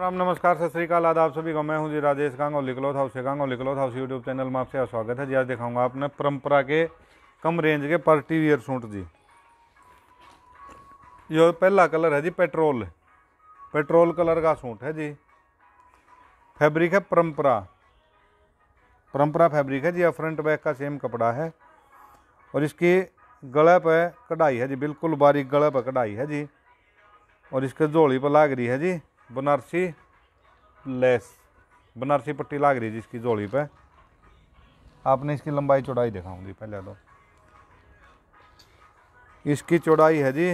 राम नमस्कार सत श्रीकाल आदाब सभी का मैं हूं जी राजेश गांग और लिकलोथ हाउस गांग और लिकलोथ हाउस यूट्यूब चैनल में आपसे स्वागत है जी आज दिखाऊंगा आपने परंपरा के कम रेंज के पार्टी वियर सूट जी यो पहला कलर है जी पेट्रोल पेट्रोल कलर का सूट है जी फैब्रिक है परंपरा परंपरा फैब्रिक है जी फ्रंट बैक का सेम कपड़ा है और इसकी गले पर कढ़ाई है जी बिल्कुल बारीक गले पर कढ़ाई है जी और इसके जोड़ी पर लाग रही है जी बनारसी लेस बनारसी पट्टी लाग रही है जिसकी जोड़ी पे आपने इसकी लंबाई चौड़ाई दिखाऊंगी पहले तो इसकी चौड़ाई है जी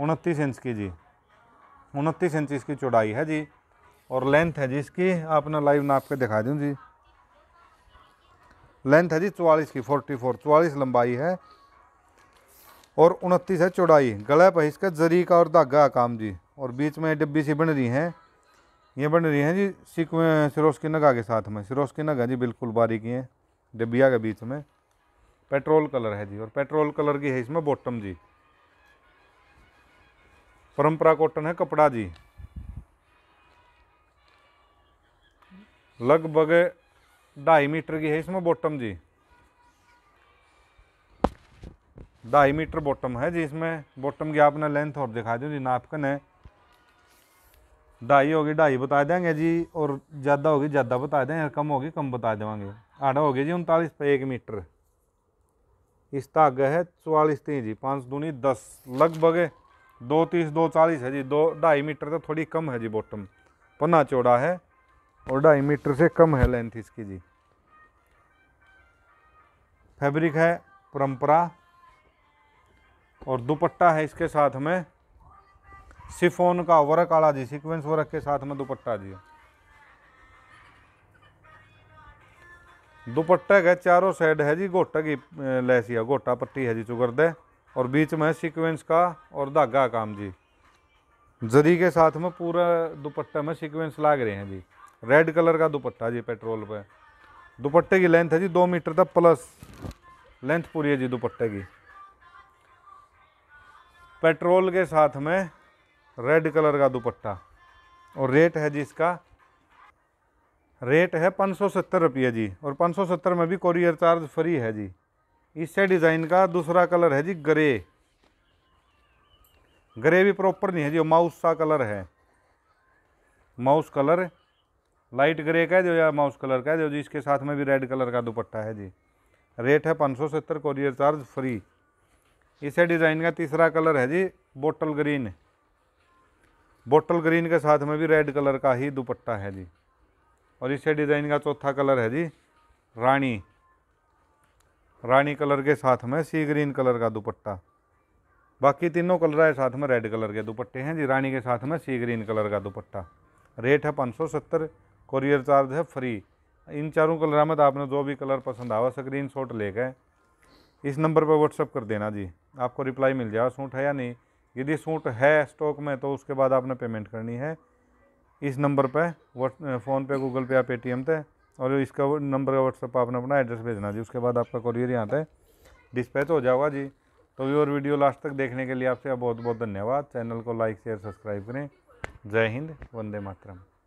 उनतीस इंच की जी उनतीस इंच इसकी चौड़ाई है जी और लेंथ है जी इसकी आपने लाइव नाप के दिखा दूँ जी लेंथ है जी चौवालीस की फोर्टी फोर चौवालीस लंबाई है और उनतीस है चौड़ाई गला पर इसका जरी का और धागा काम जी और बीच में डिब्बी सी बन रही हैं ये बन रही हैं जी सिक्वें सिरोस की नगा के साथ में सिरोस की नगा जी बिल्कुल बारीकी हैं डिब्बिया के बीच में पेट्रोल कलर है जी और पेट्रोल कलर की है इसमें बॉटम जी परंपरा कॉटन है कपड़ा जी लगभग ढाई मीटर की है इसमें बॉटम जी ढाई मीटर बॉटम है जी इसमें बॉटम की आपने लेंथ और दिखा दूँ जी नाप ने ढाई होगी ढाई बता देंगे जी और ज़्यादा होगी ज़्यादा बता देंगे कम होगी कम बता देवेंगे आठ होगी जी उनतालीस पे एक मीटर इस धागे है चौवालीस तीन जी पाँच दूनी दस लगभग दो तीस दो चालीस है जी दो ढाई मीटर तो थोड़ी कम है जी बॉटम पन्ना चौड़ा है और ढाई मीटर से कम है लेंथ इसकी जी फैब्रिक है परंपरा और दुपट्टा है इसके साथ में सिफोन का वर्क आला जी सीक्वेंस वर्क के साथ में दुपट्टा जी दुपट्टे के चारों साइड है जी गोटा की लैसिया गोटा पट्टी है जी चुगरदे और बीच में सीक्वेंस का और धागा काम जी जरी के साथ में पूरा दुपट्टे में सीक्वेंस लाग रहे हैं जी रेड कलर का दुपट्टा जी पेट्रोल पे दुपट्टे की लेंथ है जी दो मीटर तक प्लस लेंथ पूरी है जी दुपट्टे की पेट्रोल के साथ में रेड कलर का दुपट्टा और रेट है जी इसका रेट है पाँच सौ सत्तर रुपये जी और पाँच सौ सत्तर में भी कोरियर चार्ज फ्री है जी इससे डिज़ाइन का दूसरा कलर है जी ग्रे ग्रे भी प्रॉपर नहीं है जी माउस सा कलर है माउस कलर लाइट ग्रे कह दो या माउस कलर कह दो जी इसके साथ में भी रेड कलर का दुपट्टा है जी रेट है पाँच सौ सत्तर कोरियर चार्ज फ्री इसे डिज़ाइन का तीसरा कलर है जी बोटल ग्रीन बोटल ग्रीन के साथ में भी रेड कलर का ही दुपट्टा है जी और इसे डिज़ाइन का चौथा कलर है जी रानी रानी कलर के साथ में सी ग्रीन कलर का दुपट्टा बाकी तीनों कलर है साथ में रेड कलर के दुपट्टे हैं जी रानी के साथ में सी ग्रीन कलर का दुपट्टा रेट है पाँच सौ सत्तर कोरियर चार्ज है फ्री इन चारों कलर में तो आपने जो भी कलर पसंद आवा स्क्रीन शॉट लेके इस नंबर पर व्हाट्सअप कर देना जी आपको रिप्लाई मिल जाएगा सूट है या नहीं यदि सूट है स्टॉक में तो उसके बाद आपने पेमेंट करनी है इस नंबर पर फ़ोन पे गूगल पे या पेटीएम पे और इसका नंबर का व्हाट्सअप आपने अपना एड्रेस भेजना जी उसके बाद आपका कॉरियर यहाँ पे डिस्पैच हो जाएगा जी तो और वीडियो लास्ट तक देखने के लिए आपसे बहुत बहुत धन्यवाद चैनल को लाइक शेयर सब्सक्राइब करें जय हिंद वंदे मातरम